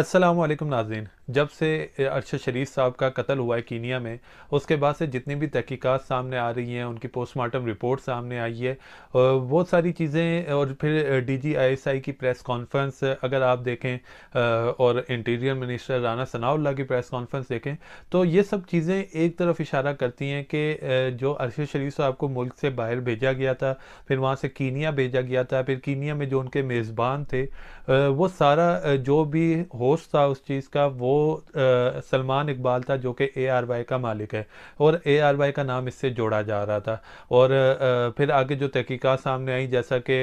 असलम नाजीन जब से अरशद शरीफ साहब का कत्ल हुआ है कीनिया में उसके बाद से जितनी भी तहकीकात सामने आ रही हैं उनकी पोस्टमार्टम रिपोर्ट सामने आई है बहुत सारी चीज़ें और फिर D G I S I की प्रेस कॉन्फ्रेंस अगर आप देखें और इंटीरियर मिनिस्टर राना सनाउल्ला की प्रेस कॉन्फ्रेंस देखें तो ये सब चीज़ें एक तरफ इशारा करती हैं कि जो अरशद शरीफ साहब को मुल्क से बाहर भेजा गया था फिर वहाँ से कीनिया भेजा गया था फिर कीनिया में जो उनके मेज़बान थे वो सारा जो भी होश था उस चीज़ का वो सलमान इकबाल था जो कि ए आर वाई का मालिक है और ए आर वाई का नाम इससे जोड़ा जा रहा था और फिर आगे जो तहकीक़ात सामने आई जैसा कि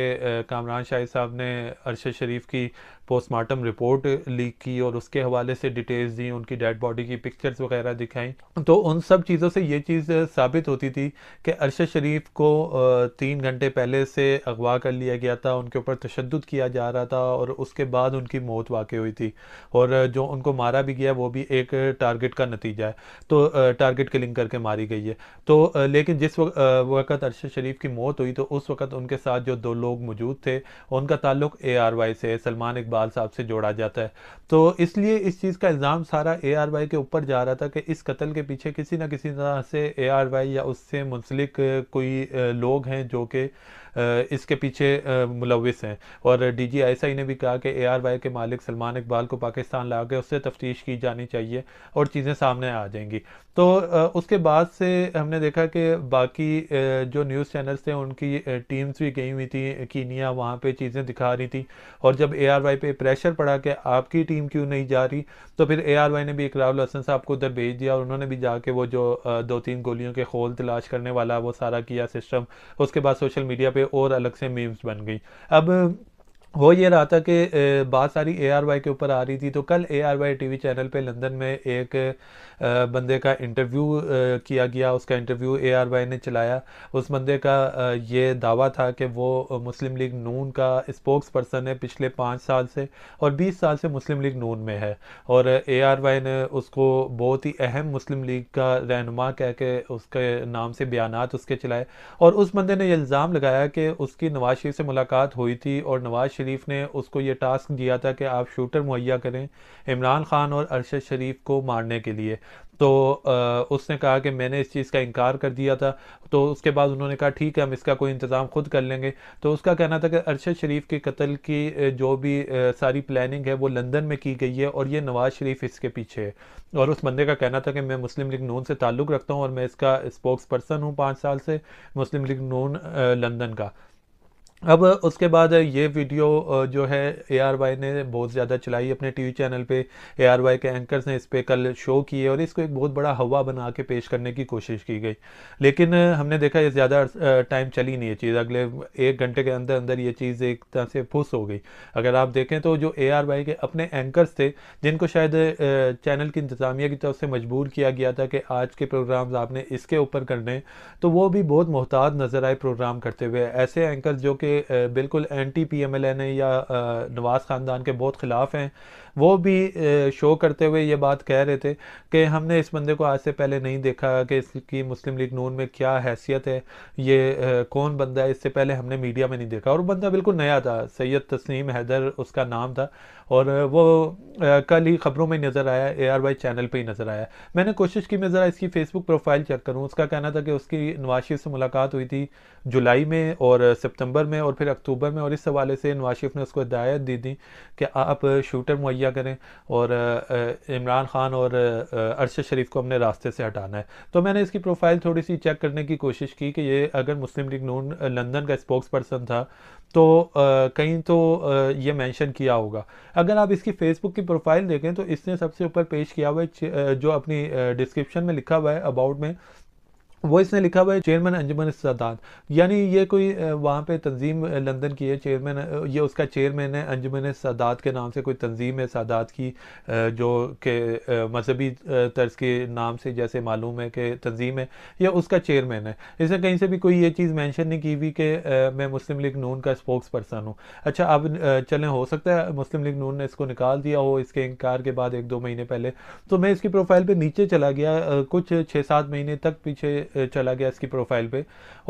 कामरान शाहिद साहब ने अरशद शरीफ की पोस्टमार्टम रिपोर्ट लीक की और उसके हवाले से डिटेल्स दी उनकी डेड बॉडी की पिक्चर्स वगैरह दिखाई तो उन सब चीज़ों से ये चीज़ साबित होती थी कि अरशद शरीफ को तीन घंटे पहले से अगवा कर लिया गया था उनके ऊपर तशद किया जा रहा था और उसके बाद उनकी मौत वाकई हुई थी और जो उनको मारा भी गया वो भी एक टारगेट का नतीजा है तो टारगेट किलिंग करके मारी गई है तो लेकिन जिस वक्त अरशद शरीफ की मौत हुई तो उस वक्त उनके साथ जो दो लोग मौजूद थे उनका ताल्लुक ए आर वाई से सलमान इकबाल इकबाल साहब से जोड़ा जाता है तो इसलिए इस चीज़ का इल्ज़ाम सारा ए आर वाई के ऊपर जा रहा था कि इस कत्ल के पीछे किसी न किसी तरह से ए आर वाई या उससे मुंसलिक कोई लोग हैं जो कि इसके पीछे मुलविस हैं और D G I S I ने भी कहा कि ए आर वाई के मालिक सलमान इकबाल को पाकिस्तान ला के उससे तफ्तीश की जानी चाहिए और चीज़ें सामने आ जाएंगी तो उसके बाद से हमने देखा कि बाकी जो न्यूज़ चैनल्स थे उनकी टीम्स भी गई हुई थी कीनिया वहाँ पर चीज़ें दिखा रही थी और जब ए आर वाई पर प्रेशर पड़ा कि आपकी टीम क्यों नहीं जा रही तो फिर ए आर वाई ने भी इकराउल हसन साहब को उधर भेज दिया और उन्होंने भी जाके वो जो दो तीन गोलियों के खोल तलाश करने वाला वो सारा किया सिस्टम उसके बाद सोशल मीडिया पर और अलग से मीम्स बन गई अब हो ये रहा था कि बात सारी ए आर वाई के ऊपर आ रही थी तो कल A R Y T V channel पे लंदन में एक बंदे का इंटरव्यू किया गया उसका इंटरव्यू ए आर वाई ने चलाया उस बंदे का ये दावा था कि वो मुस्लिम लीग नून का स्पोक्स पर्सन है पिछले पाँच साल से और बीस साल से मुस्लिम लीग नून में है और ए आर वाई ने उसको बहुत ही अहम मुस्लिम लीग का रहनुमा कह के उसके नाम से बयान उसके चलाए और उस बंदे ने इल्ज़ाम लगाया कि उसकी नवाज शरीफ से मुलाकात हुई थी और नवाज शरीफ शरीफ ने उसको ये टास्क दिया था कि आप शूटर मुहैया करें इमरान खान और अरशद शरीफ को मारने के लिए तो उसने कहा कि मैंने इस चीज़ का इनकार कर दिया था तो उसके बाद उन्होंने कहा ठीक है हम इसका कोई इंतज़ाम खुद कर लेंगे तो उसका कहना था कि अरशद शरीफ के कत्ल की जो भी सारी प्लानिंग है वो लंदन में की गई है और ये नवाज़ शरीफ इसके पीछे है और उस बंदे का कहना था कि मैं मुस्लिम लीग नून से ताल्लुक़ रखता हूँ और मैं इसका स्पोक्स पर्सन हूँ पाँच साल से मुस्लिम लीग नून लंदन का अब उसके बाद ये वीडियो जो है ए आर वाई ने बहुत ज़्यादा चलाई अपने टीवी चैनल पे ए आर वाई के एंकर्स ने इस पर कल शो किए और इसको एक बहुत बड़ा हवा बना के पेश करने की कोशिश की गई लेकिन हमने देखा ये ज़्यादा टाइम चली नहीं ये चीज़ अगले एक घंटे के अंदर अंदर ये चीज़ एक तरह से फुस हो गई अगर आप देखें तो जो ए आर वाई के अपने एंकर्स थे जिनको शायद चैनल की इंतज़ामिया की तरफ से मजबूर किया गया था कि आज के प्रोग्राम आपने इसके ऊपर करने तो वो भी बहुत मोहताज नज़र आए प्रोग्राम करते हुए ऐसे एंकर्स जो कि बिल्कुल anti P M L N है या नवाज़ ख़ानदान के बहुत ख़िलाफ़ हैं वो भी शो करते हुए ये बात कह रहे थे कि हमने इस बंदे को आज से पहले नहीं देखा कि इसकी मुस्लिम लीग नून में क्या हैसियत है ये कौन बंदा है इससे पहले हमने मीडिया में नहीं देखा और बंदा बिल्कुल नया था सैयद तस्नीम हैदर उसका नाम था और वो कल ही ख़बरों में नज़र आया ए आर वाई चैनल पर ही नज़र आया मैंने कोशिश की मैं ज़रा इसकी फ़ेसबुक प्रोफाइल चेक करूँ उसका कहना था कि उसकी नवाशिफ से मुलाकात हुई थी जुलाई में और सितंबर में और फिर अक्टूबर में और इस हवाले से नवाशिफ ने उसको हिदायत दी थी कि आप शूटर मुहैया किया करें और इमरान ख़ान और अरशद शरीफ को हमने रास्ते से हटाना है तो मैंने इसकी प्रोफाइल थोड़ी सी चेक करने की कोशिश की कि ये अगर मुस्लिम लीग नून लंदन का स्पोक्स पर्सन था तो कहीं तो ये मेंशन किया होगा अगर आप इसकी फेसबुक की प्रोफाइल देखें तो इसने सबसे ऊपर पेश किया हुआ है जो अपनी डिस्क्रिप्शन में लिखा हुआ है अबाउट में वो इसने लिखा हुआ है चेयरमैन अंजुमन सादात यानी ये कोई वहाँ पे तंजीम लंदन की है चेयरमैन ये उसका चेयरमैन है अंजुमन सादात के नाम से कोई तंजीम है सादात की जो के मजहबी तर्ज के नाम से जैसे मालूम है कि तंजीम है या उसका चेयरमैन है इसने कहीं से भी कोई ये चीज़ मैंशन नहीं की हुई कि मैं मुस्लिम लीग नून का स्पोक्स पर्सन हूँ अच्छा अब चलें हो सकता है मुस्लिम लीग नून ने इसको निकाल दिया हो इसके इनकार के बाद एक दो महीने पहले तो मैं इसकी प्रोफाइल पर नीचे चला गया कुछ छः सात महीने तक पीछे चला गया इसकी प्रोफाइल पे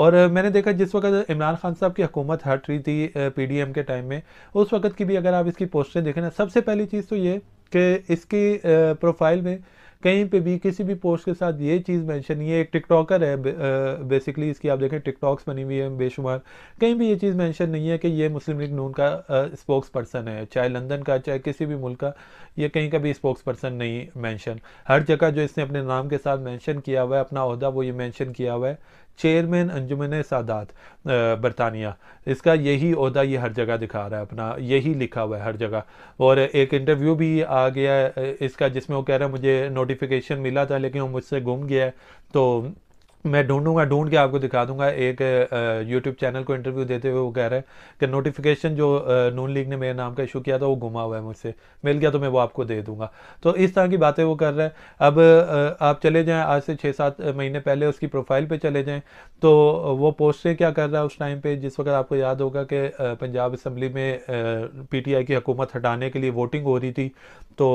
और मैंने देखा जिस वक्त इमरान खान साहब की हुकूमत हट रही थी पीडीएम के टाइम में उस वक्त की भी अगर आप इसकी पोस्टें देखें ना सबसे पहली चीज़ तो ये कि इसकी प्रोफाइल में कहीं पे भी किसी भी पोस्ट के साथ ये चीज़ मेंशन ये एक टिकटॉकर है बेसिकली इसकी आप देखें टिकटॉक्स बनी हुई है बेशुमार कहीं भी ये चीज़ मेंशन नहीं है कि ये मुस्लिम लीग नून का स्पोक्स पर्सन है चाहे लंदन का चाहे किसी भी मुल्क का ये कहीं का भी स्पोक्स पर्सन नहीं मैंशन हर जगह जो इसने अपने नाम के साथ मैंशन किया हुआ है अपना अहदा वो ये मैंशन किया हुआ है चेयरमैन अंजुमन सादात बरतानिया इसका यही अहदा ये हर जगह दिखा रहा है अपना यही लिखा हुआ है हर जगह और एक इंटरव्यू भी आ गया है इसका जिसमें वो कह रहा है मुझे नोटिफिकेशन मिला था लेकिन वो मुझसे गुम गया है तो मैं ढूंढूंगा ढूंढ के आपको दिखा दूंगा एक यूट्यूब चैनल को इंटरव्यू देते हुए वो कह रहा है कि नोटिफिकेशन जो नून लीग ने मेरे नाम का इशू किया था वो घुमा हुआ है मुझसे मिल गया तो मैं वो आपको दे दूंगा तो इस तरह की बातें वो कर रहा है अब आप चले जाएँ आज से छः सात महीने पहले उसकी प्रोफाइल पर चले जाएँ तो वो पोस्टें क्या कर रहा है उस टाइम पर जिस वक्त आपको याद होगा कि पंजाब असम्बली में पी टी आई की हुकूमत हटाने के लिए वोटिंग हो रही थी तो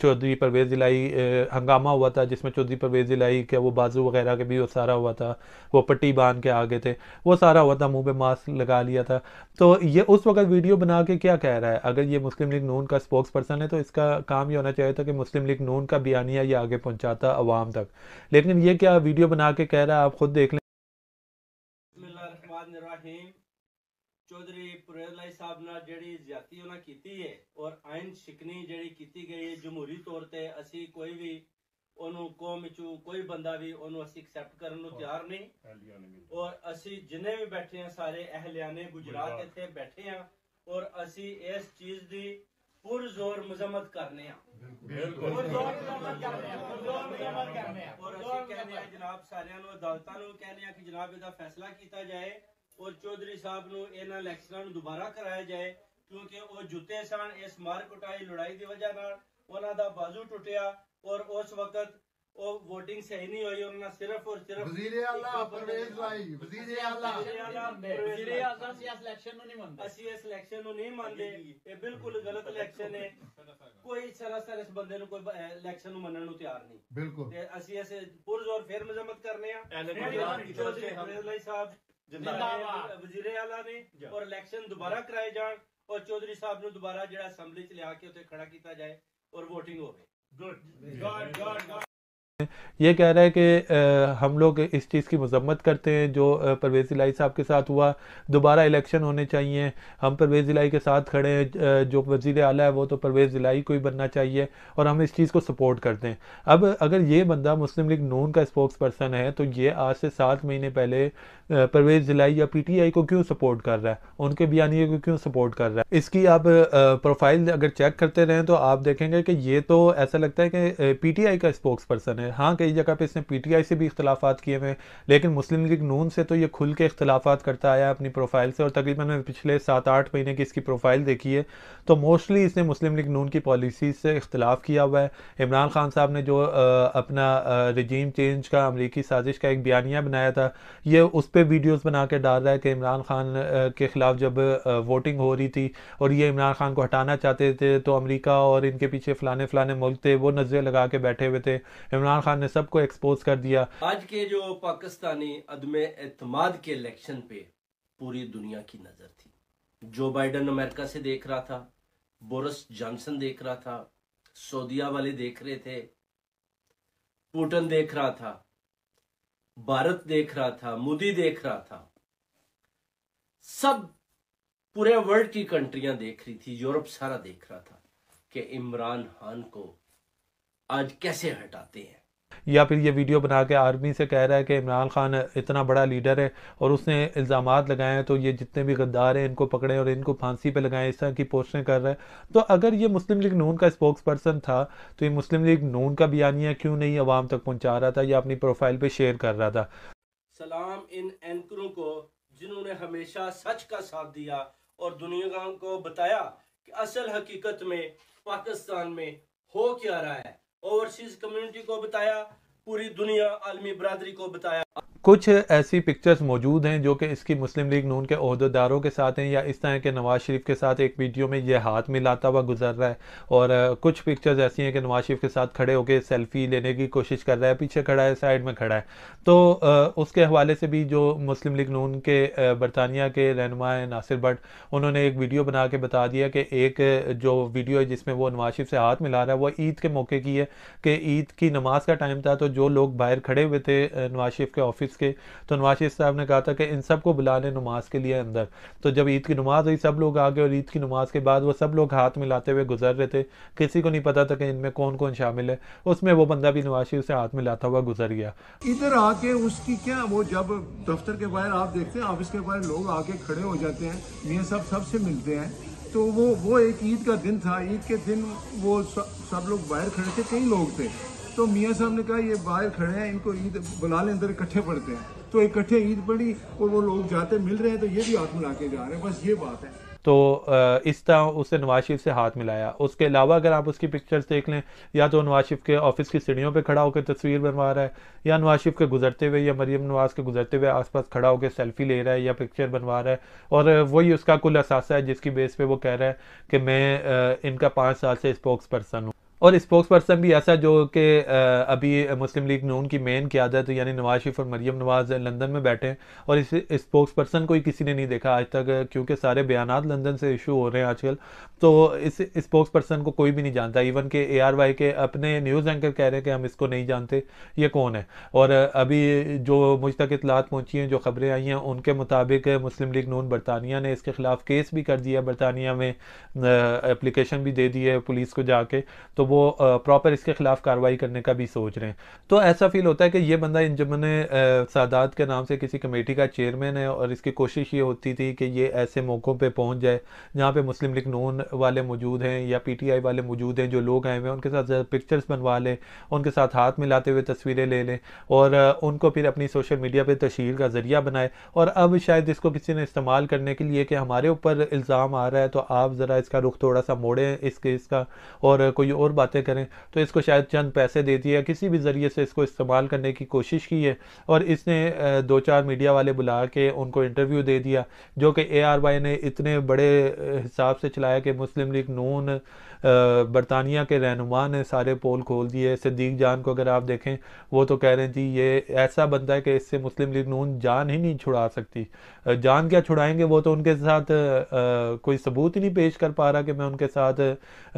चौधरी परवेज़ दिलाई हंगामा हुआ था जिसमें चौधरी परवेज़ दिलाई के वो बाजू वगैरह के भी वो सारा हुआ था वो पट्टी बांध के आगे थे वो सारा हुआ था मुंह पे मास्क लगा लिया था तो ये उस वक्त वीडियो बना के क्या कह रहा है अगर ये मुस्लिम लीग नून का स्पोक्स पर्सन है तो इसका काम ये होना चाहिए था कि मुस्लिम लीग नून का बयानिया ये आगे पहुँचाता आवाम तक लेकिन ये क्या वीडियो बना के कह रहा है आप खुद देख लें चौधरी पुरेलाई साहब ने जी ज्यादा की है और आयन शिकनी जी की गई है जमहूरी तौर पर असं कोई भी ਉਹਨੂੰ ਕੌਮ ਵਿੱਚੋਂ ਕੋਈ ਬੰਦਾ ਵੀ ਉਹਨੂੰ ਅਸੀਂ ਐਕਸੈਪਟ ਕਰਨ ਨੂੰ ਤਿਆਰ ਨਹੀਂ ਔਰ ਅਸੀਂ ਜਿੰਨੇ ਵੀ ਬੈਠੇ ਆ ਸਾਰੇ ਅਹਲਿਆਨੇ ਗੁਜਰਾਤ ਇੱਥੇ ਬੈਠੇ ਆ ਔਰ ਅਸੀਂ ਇਸ ਚੀਜ਼ ਦੀ ਪੁਰ ਜ਼ੋਰ ਮਜ਼ਮਤ ਕਰਨੇ ਆ ਬਿਲਕੁਲ ਪੁਰ ਜ਼ੋਰ ਮਜ਼ਮਤ ਕਰਨੇ ਆ ਪੁਰ ਜ਼ੋਰ ਮਜ਼ਮਤ ਕਰਨੇ ਆ ਔਰ ਅਸੀਂ ਕਹਿੰਦੇ ਆ ਜਨਾਬ ਸਾਰਿਆਂ ਨੂੰ ਅਦਾਲਤਾਂ ਨੂੰ ਕਹਿੰਦੇ ਆ ਕਿ ਜਨਾਬ ਇਹਦਾ ਫੈਸਲਾ ਕੀਤਾ ਜਾਏ ਔਰ ਚੌਧਰੀ ਸਾਹਿਬ ਨੂੰ ਇਹਨਾਂ ਇਲੈਕਸ਼ਨਾਂ ਨੂੰ ਦੁਬਾਰਾ ਕਰਾਇਆ ਜਾਏ ਕਿਉਂਕਿ ਉਹ ਜੁੱਤੇ ਸਨ ਇਸ ਮਾਰ ਕੁਟਾਈ ਲੜਾਈ ਦੀ ਵਜ੍ਹਾ ਨਾਲ ਉਹਨਾਂ ਦਾ ਬਾਜ਼ੂ ਟੁੱਟਿਆ और उस वक्त वो वोटिंग सही नहीं हुई उन्होंने ਸਿਰਫ ਔਰ ਸਿਰਫ ਵਜ਼ੀਰ ਆਲਾ ਪਰਵੇਜ਼ ਭਾਈ ਵਜ਼ੀਰ ਆਲਾ ਜਿਹੜੇ ਆਜ਼ਮ ਇਸ ਇਲੈਕਸ਼ਨ ਨੂੰ ਨਹੀਂ ਮੰਨਦੇ ਅਸੀਂ ਇਸ ਇਲੈਕਸ਼ਨ ਨੂੰ ਨਹੀਂ ਮੰਨਦੇ ਇਹ ਬਿਲਕੁਲ ਗਲਤ ਇਲੈਕਸ਼ਨ ਹੈ ਕੋਈ ਸਰਾਸਰ ਇਸ ਬੰਦੇ ਨੂੰ ਕੋਈ ਇਲੈਕਸ਼ਨ ਨੂੰ ਮੰਨਣ ਨੂੰ ਤਿਆਰ ਨਹੀਂ ਬਿਲਕੁਲ ਤੇ ਅਸੀਂ ਇਸ ਪੁਰਜ਼ੋਰ ਫੇਰ ਮਜ਼ਮਤ ਕਰਨੇ ਆ ਚੌਧਰੀ ਸਾਹਿਬ ਜਿੰਦਾਬਾਦ ਵਜ਼ੀਰ ਆਲਾ ਨੇ ਔਰ ਇਲੈਕਸ਼ਨ ਦੁਬਾਰਾ ਕਰਾਏ ਜਾਣ ਔਰ ਚੌਧਰੀ ਸਾਹਿਬ ਨੂੰ ਦੁਬਾਰਾ ਜਿਹੜਾ ਅਸੈਂਬਲੀ 'ਚ ਲਿਆ ਕੇ ਉੱਥੇ ਖੜਾ ਕੀਤਾ ਜਾਏ ਔਰ VOTING ਹੋਵੇ Good. Good, God, God. ये कह रहा है कि हम लोग इस चीज़ की मजम्मत करते हैं जो परवेज़ लाई साहब के साथ हुआ दोबारा इलेक्शन होने चाहिए हम परवेज़ लाई के साथ खड़े हैं जो वजीर अला है वो तो परवेज़ लाई को ही बनना चाहिए और हम इस चीज़ को सपोर्ट करते हैं अब अगर ये बंदा मुस्लिम लीग नून का स्पोक्स पर्सन है तो ये आज से सात महीने पहले परवेज़ जिलाई या पी को क्यों सपोर्ट कर रहा है उनके बयानी को क्यों सपोर्ट कर रहा है इसकी आप प्रोफाइल अगर चेक करते रहें तो आप देखेंगे कि ये तो ऐसा लगता है कि पी का स्पोक्स पर्सन है है हाँ कई जगह पे इसने पीटीआई से भी इख्तलाफात किए हुए हैं लेकिन मुस्लिम लीग नून से तो ये खुल के इख्तलाफात करता आया अपनी प्रोफाइल से और तकरीबन मैंने पिछले सात आठ महीने की इसकी प्रोफाइल देखी है तो मोस्टली इसने मुस्लिम लीग नून की पॉलिसी से इख्तलाफ किया हुआ है इमरान खान साहब ने जो आ, अपना रजीम चेंज का अमरीकी साजिश का एक बयानिया बनाया था ये उस पर वीडियोज़ बना के डाल रहा है कि इमरान खान के ख़िलाफ़ जब वोटिंग हो रही थी और ये इमरान खान को हटाना चाहते थे तो अमरीका और इनके पीछे फ़लाने फ़लाने मुल्क थे वो नज़रें लगा के बैठे हुए थे इमरान इमरान खान ने सबको एक्सपोज कर दिया आज के जो पाकिस्तानी अदम एतमाद के इलेक्शन पे पूरी दुनिया की नज़र थी जो बाइडन अमेरिका से देख रहा था बोरस जॉनसन देख रहा था सऊदिया वाले देख रहे थे पुटन देख रहा था भारत देख रहा था मोदी देख रहा था सब पूरे वर्ल्ड की कंट्रियां देख रही थी यूरोप सारा देख रहा था कि इमरान खान को आज कैसे हटाते हैं या फिर ये वीडियो बना के आर्मी से कह रहा है कि इमरान खान इतना बड़ा लीडर है और उसने इल्ज़ाम लगाए हैं तो ये जितने भी गद्दार हैं इनको पकड़े और इनको फांसी पर लगाएं इस तरह की पोस्टें कर रहे हैं तो अगर ये मुस्लिम लीग नून का स्पोक्स पर्सन था तो ये मुस्लिम लीग नून का बयानिया क्यों नहीं आवाम तक पहुँचा रहा था या अपनी प्रोफाइल पर शेयर कर रहा था सलाम इन एंकरों को जिन्होंने हमेशा सच का साथ दिया और दुनिया को बताया कि असल हकीकत में पाकिस्तान में हो क्या रहा है ओवरसीज कम्युनिटी को बताया पूरी दुनिया आलमी बरादरी को बताया कुछ ऐसी पिक्चर्स मौजूद हैं जो कि इसकी मुस्लिम लीग नून के अहदेदारों के साथ हैं या इस तरह के नवाज़ शरीफ के साथ एक वीडियो में यह हाथ मिलाता हुआ गुजर रहा है और कुछ पिक्चर्स ऐसी हैं कि नवाज़ शरीफ के साथ खड़े होकर सेल्फी लेने की कोशिश कर रहा है पीछे खड़ा है साइड में खड़ा है तो उसके हवाले से भी जो मुस्लिम लीग नून के बरतानिया के रहनमाए नासिर भट्ट उन्होंने एक वीडियो बना के बता दिया कि एक जो वीडियो है जिसमें वो नवाज शरीफ से हाथ मिला रहा है वो ईद के मौके की है कि ईद की नमाज़ का टाइम था तो जो लोग बाहर खड़े हुए थे नवाज शरीफ के ऑफिस सिक्स के तो नवाज शरीफ साहब ने कहा था कि इन सब को बुला लें नमाज के लिए अंदर तो जब ईद की नमाज हुई सब लोग आ गए और ईद की नमाज के बाद वो सब लोग हाथ मिलाते हुए गुजर रहे थे किसी को नहीं पता था कि इनमें कौन कौन शामिल है उसमें वो बंदा भी नवाज शरीफ से हाथ मिलाता हुआ गुजर गया इधर आके उसकी क्या वो जब दफ्तर के बाहर आप देखते हैं ऑफिस के बाहर लोग आके खड़े हो जाते हैं ये सब सबसे मिलते हैं तो वो वो एक ईद का दिन था ईद के दिन वो सब लोग बाहर खड़े थे कई लोग थे तो मियाँ साहब ने कहा ये बाहर खड़े हैं इनको ईद बुला लें अंदर इकट्ठे पढ़ते हैं तो इकट्ठे ईद पढ़ी और वो लोग जाते मिल रहे हैं तो ये भी हाथ मिला के जा रहे हैं बस ये बात है तो इस तरह उसने नवाज शरीफ से हाथ मिलाया उसके अलावा अगर आप उसकी पिक्चर्स देख लें या तो नवाज शरीफ के ऑफिस की सीढ़ियों पे खड़ा होकर तस्वीर बनवा रहा है या नवाज शरीफ के गुजरते हुए या मरियम नवाज के गुजरते हुए आसपास खड़ा होकर सेल्फी ले रहा है या पिक्चर बनवा रहा है और वही उसका कुल असासा है जिसकी बेस पे वो कह रहा है कि मैं इनका पाँच साल से स्पोक्स पर्सन हूँ और स्पोक्स पर्सन भी ऐसा जो कि अभी मुस्लिम लीग नून की मेन क्यादत यानी नवाज शरीफ और मरियम नवाज लंदन में बैठे हैं और इस स्पोक्स पर्सन को ही किसी ने नहीं देखा आज तक क्योंकि सारे बयान लंदन से इशू हो रहे हैं आजकल तो इस स्पोक्स पर्सन को कोई भी नहीं जानता इवन के ए आर वाई के अपने न्यूज़ एंकर कह रहे हैं कि हम इसको नहीं जानते ये कौन है और अभी जो मुझ तक इतलात पहुँची हैं जो खबरें आई हैं उनके मुताबिक मुस्लिम लीग नून बरतानिया ने इसके खिलाफ केस भी कर दिया बरतानिया में एप्लीकेशन भी दे दी है पुलिस को जाके तो वो प्रॉपर इसके ख़िलाफ़ कार्रवाई करने का भी सोच रहे हैं तो ऐसा फील होता है कि ये बंदा इन जमन सादात के नाम से किसी कमेटी का चेयरमैन है और इसकी कोशिश ये होती थी कि ये ऐसे मौक़ों पर पहुँच जाए जहाँ पर मुस्लिम लीग नून वाले मौजूद हैं या पी टी आई वाले मौजूद हैं जो लोग आए हुए हैं उनके साथ पिक्चर्स बनवा लें उनके साथ हाथ मिलाते हुए तस्वीरें ले लें और उनको फिर अपनी सोशल मीडिया पर तशहर का ज़रिया बनाए और अब शायद इसको किसी ने इस्तेमाल करने के लिए कि हमारे ऊपर इल्ज़ाम आ रहा है तो आप ज़रा इसका रुख थोड़ा सा मोड़ें इस केस का और कोई और बातें करें तो इसको शायद चंद पैसे दे दिए किसी भी ज़रिए से इसको इस्तेमाल करने की कोशिश की है और इसने दो चार मीडिया वाले बुला के उनको इंटरव्यू दे दिया जो कि ए आर वाई ने इतने बड़े हिसाब से चलाया कि मुस्लिम लीग नून बरतानिया के रहनुमा ने सारे पोल खोल दिए सदीक जान को अगर आप देखें वो तो कह रहे हैं जी ये ऐसा बंदा है कि इससे मुस्लिम लीग नून जान ही नहीं छुड़ा सकती जान क्या छुड़ाएंगे वो तो उनके साथ कोई सबूत ही नहीं पेश कर पा रहा कि मैं उनके साथ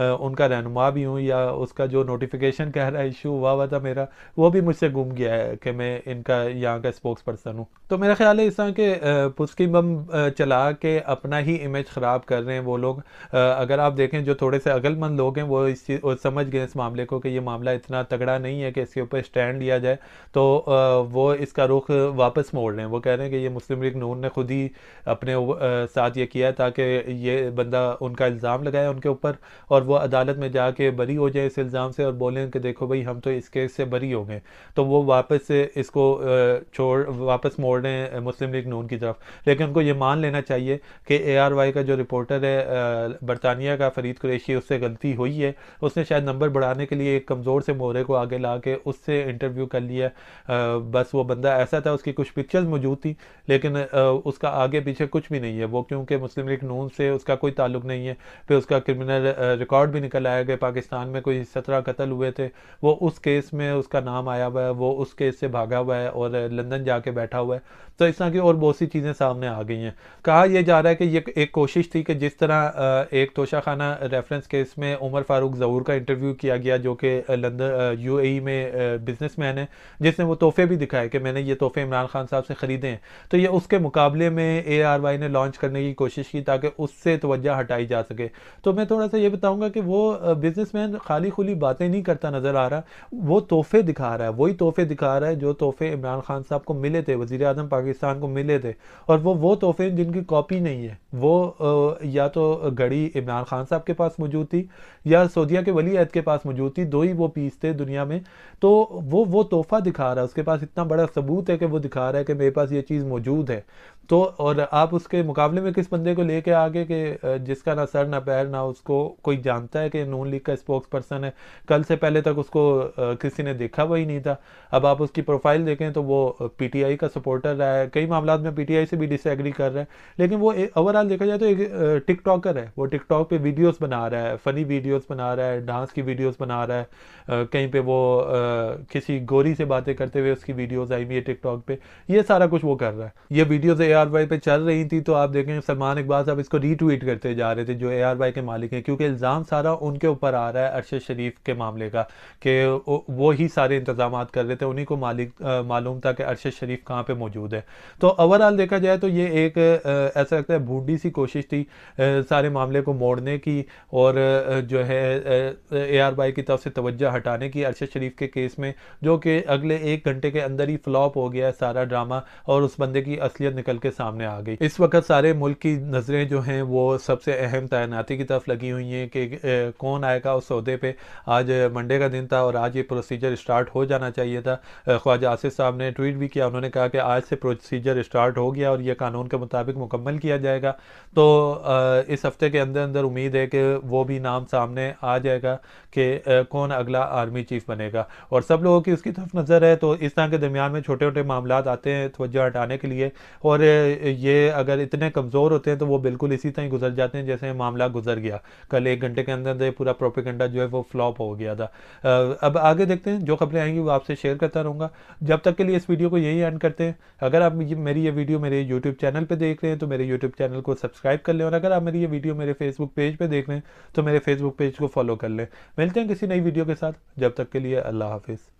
उनका रहनुमा भी हूँ या उसका जो नोटिफिकेशन कह रहा है इशू हुआ हुआ था मेरा वो भी मुझसे गुम गया है कि मैं इनका यहाँ का स्पोक्स पर्सन हूँ तो मेरा ख्याल है इस तरह के पुस्की बम चला के अपना ही इमेज ख़राब कर रहे हैं वो लोग अगर आप देखें जो थोड़े से अगल अक्लमंद लोग हैं वो इस चीज़ समझ गए इस मामले को कि ये मामला इतना तगड़ा नहीं है कि इसके ऊपर स्टैंड लिया जाए तो वो इसका रुख वापस मोड़ रहे हैं वो कह रहे हैं कि ये मुस्लिम लीग नून ने खुद ही अपने साथ ये किया ताकि ये बंदा उनका इल्ज़ाम लगाए उनके ऊपर और वो अदालत में जाके बरी हो जाए इस इल्ज़ाम से और बोलें कि देखो भाई हम तो इस केस से बरी हो गए तो वो वापस इसको छोड़ वापस मोड़ रहे हैं मुस्लिम लीग नून की तरफ लेकिन उनको ये मान लेना चाहिए कि ए आर वाई का जो रिपोर्टर है बरतानिया का फरीद कुरेशी उससे गलती हुई है उसने शायद नंबर बढ़ाने के लिए एक कमज़ोर से मोहरे को आगे ला के उससे इंटरव्यू कर लिया बस वो बंदा ऐसा था उसकी कुछ पिक्चर्स मौजूद थी लेकिन उसका आगे पीछे कुछ भी नहीं है वो क्योंकि मुस्लिम लीग नून से उसका कोई ताल्लुक नहीं है फिर उसका क्रिमिनल रिकॉर्ड भी निकल आया गया पाकिस्तान में कोई सत्रह कत्ल हुए थे वो उस केस में उसका नाम आया हुआ है वो उस केस से भागा हुआ है और लंदन जाके बैठा हुआ है तो इस तरह की और बहुत सी चीज़ें सामने आ गई हैं कहा यह जा रहा है कि ये एक कोशिश थी कि जिस तरह एक तोशाखाना रेफरेंस केस जिसमें उमर फारूक ज़हूर का इंटरव्यू किया गया जो कि लंदन यूएई e में बिजनेस मैन है जिसने वो तोहफे भी दिखाए कि मैंने ये तोहफे इमरान खान साहब से ख़रीदे हैं तो ये उसके मुकाबले में ए आर वाई ने लॉन्च करने की कोशिश की ताकि उससे तोज्जा हटाई जा सके तो मैं थोड़ा सा ये बताऊँगा कि वो बिजनेस मैन खाली खुली बातें नहीं करता नज़र आ रहा वो तोहफे दिखा रहा है वही तोहफे दिखा रहा है जो तोहफे इमरान खान साहब को मिले थे वज़ी अजम पाकिस्तान को मिले थे और वो वो तोहफे जिनकी कॉपी नहीं है वो या तो घड़ी इमरान खान साहब के पास मौजूद थी थी या सऊदिया के वली ऐद के पास मौजूद थी दो ही वो पीस थे दुनिया में तो वो वो तोहफा दिखा रहा है उसके पास इतना बड़ा सबूत है कि वो दिखा रहा है कि मेरे पास ये चीज़ मौजूद है तो और आप उसके मुकाबले में किस बंदे को लेके आगे कि जिसका ना सर ना पैर ना उसको कोई जानता है कि नून लीग का स्पोक्स पर्सन है कल से पहले तक उसको किसी ने देखा वही नहीं था अब आप उसकी प्रोफाइल देखें तो वो पीटीआई का सपोर्टर रहा है कई मामला में पीटीआई से भी डिसएग्री कर रहा है लेकिन वो ओवरऑल देखा जाए तो एक टिकटॉकर है वो टिकटॉक पर वीडियोज़ बना रहा है फ़नी वीडियोस बना रहा है डांस की वीडियोस बना रहा है कहीं पे वो किसी गोरी से बातें करते हुए उसकी वीडियोस आई हुई है टिकटॉक पे ये सारा कुछ वो कर रहा है ये वीडियोस ए आर वाई पे चल रही थी तो आप देखें सलमान इकबाल साहब इसको रीट्वीट करते जा रहे थे जो ए आर वाई के मालिक हैं क्योंकि इल्ज़ाम सारा उनके ऊपर आ रहा है अरशद शरीफ के मामले का कि वो ही सारे इंतजाम कर रहे थे उन्हीं को मालिक मालूम था कि अरशद शरीफ कहाँ पर मौजूद है तो ओवरऑल देखा जाए तो ये एक ऐसा लगता है बूढ़ी सी कोशिश थी सारे मामले को मोड़ने की और जो है ए आर बाई की तरफ से तवज्जो हटाने की अरशद शरीफ के केस में जो कि अगले एक घंटे के अंदर ही फ्लॉप हो गया है सारा ड्रामा और उस बंदे की असलियत निकल के सामने आ गई इस वक्त सारे मुल्क की नज़रें जो हैं वो सबसे अहम तैनाती की तरफ लगी हुई हैं कि कौन आएगा उस सौदे पर आज मंडे का दिन था और आज ये प्रोसीजर स्टार्ट हो जाना चाहिए था ख्वाजा आसिफ साहब ने ट्वीट भी किया उन्होंने कहा कि आज से प्रोसीजर स्टार्ट हो गया और यह कानून के मुताबिक मुकम्मल किया जाएगा तो इस हफ्ते के अंदर अंदर उम्मीद है कि वो भी नाम सामने आ जाएगा कि कौन अगला आर्मी चीफ बनेगा और सब लोगों की उसकी तरफ नज़र है तो इस तरह के दरमियान में छोटे छोटे मामला आते हैं तोज्जो हटाने के लिए और ये अगर इतने कमज़ोर होते हैं तो वो बिल्कुल इसी तरह गुजर जाते हैं जैसे मामला गुजर गया कल एक घंटे के अंदर अंदर पूरा प्रोपिकंडा जो है वो फ्लॉप हो गया था अब आगे देखते हैं जो खबरें आएंगी वो आपसे शेयर करता रहूँगा जब तक के लिए इस वीडियो को यही एंड करते हैं अगर आप मेरी ये वीडियो मेरे यूट्यूब चैनल पर देख रहे हैं तो मेरे यूट्यूब चैनल को सब्सक्राइब कर लें और अगर आप मेरी ये वीडियो मेरे फेसबुक पेज पर देख रहे हैं तो मेरे मेरे फेसबुक पेज को फॉलो कर लें मिलते हैं किसी नई वीडियो के साथ जब तक के लिए अल्लाह हाफिज़